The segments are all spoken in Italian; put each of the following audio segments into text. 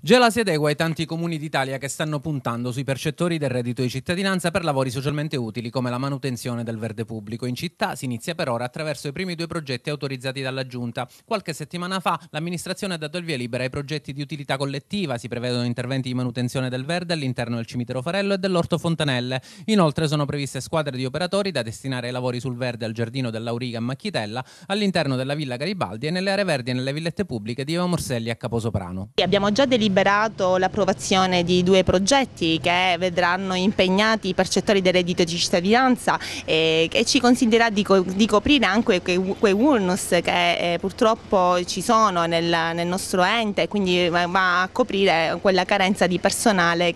Gela si adegua ai tanti comuni d'Italia che stanno puntando sui percettori del reddito di cittadinanza per lavori socialmente utili come la manutenzione del verde pubblico. In città si inizia per ora attraverso i primi due progetti autorizzati dalla Giunta. Qualche settimana fa l'amministrazione ha dato il via libera ai progetti di utilità collettiva, si prevedono interventi di manutenzione del verde all'interno del cimitero Farello e dell'orto Fontanelle. Inoltre sono previste squadre di operatori da destinare ai lavori sul verde al giardino dell'Auriga a Macchitella, all'interno della Villa Garibaldi e nelle aree verdi e nelle villette pubbliche di Eva Morselli a Caposoprano. Abbiamo già deliberato deliberato l'approvazione di due progetti che vedranno impegnati i percettori del reddito di cittadinanza e, e ci consentirà di, co di, coprire anche quei, quei vulnus che eh, purtroppo ci sono nel, nel nostro ente e quindi va a coprire quella carenza di personale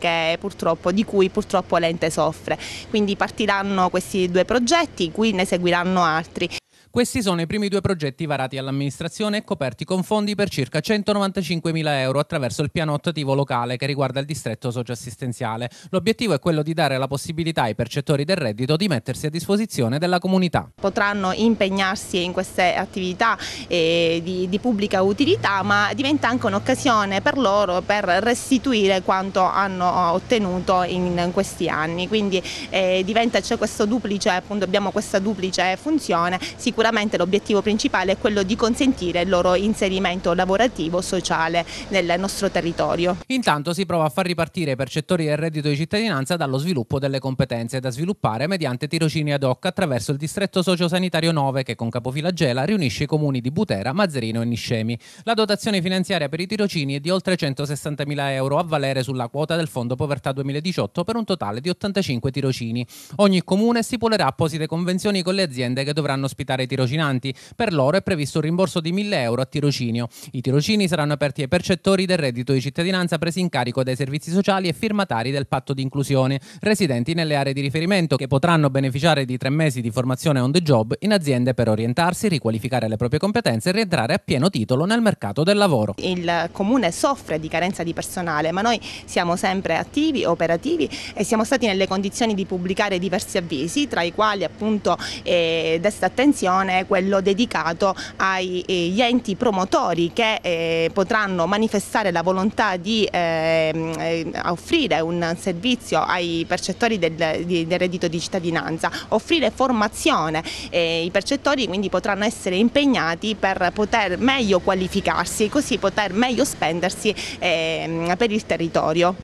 di cui purtroppo l'ente soffre. Quindi partiranno questi due progetti, cui ne seguiranno altri. Questi sono i primi due progetti varati all'amministrazione e coperti con fondi per circa 195.000 euro attraverso il piano ottativo locale che riguarda il distretto socioassistenziale. L'obiettivo è quello di dare la possibilità ai percettori del reddito di mettersi a disposizione della comunità. Potranno impegnarsi in queste attività eh, di, pubblica utilità ma diventa anche un'occasione per loro per restituire quanto hanno eh, ottenuto in questi anni, quindi eh, diventa c'è questo duplice, appunto abbiamo questa duplice funzione, sicuramente sicuramente l'obiettivo principale è quello di consentire il loro inserimento lavorativo, sociale nel nostro territorio. Intanto si prova a far ripartire i percettori del reddito di cittadinanza dallo sviluppo delle competenze da sviluppare mediante tirocini ad hoc attraverso il distretto sociosanitario 9 che con capofila Gela riunisce i comuni di Butera, Mazzerino e Niscemi. La dotazione finanziaria per i tirocini è di oltre 160.000 euro a valere sulla quota del Fondo Povertà 2018 per un totale di 85 tirocini. Ogni comune stipulerà apposite convenzioni con le aziende che dovranno ospitare i tirocinanti. Per loro è previsto un rimborso di 1.000 euro a tirocinio. I tirocini saranno aperti ai percettori del reddito di cittadinanza presi in carico dai servizi sociali e firmatari del patto di inclusione, residenti nelle aree di riferimento, che potranno beneficiare di tre mesi di formazione on the job in aziende per orientarsi, riqualificare le proprie competenze e rientrare a pieno titolo nel mercato del lavoro. Il comune soffre di carenza di personale, ma noi siamo sempre attivi, operativi e siamo stati nelle condizioni di pubblicare diversi avvisi, tra i quali appunto eh, desta attenzione manifestazione è quello dedicato agli eh, enti promotori che eh, potranno manifestare la volontà di ehm, eh, offrire un servizio ai percettori del, di, del reddito di cittadinanza, offrire formazione, eh, i percettori quindi potranno essere impegnati per poter meglio qualificarsi e così poter meglio spendersi ehm, per il territorio.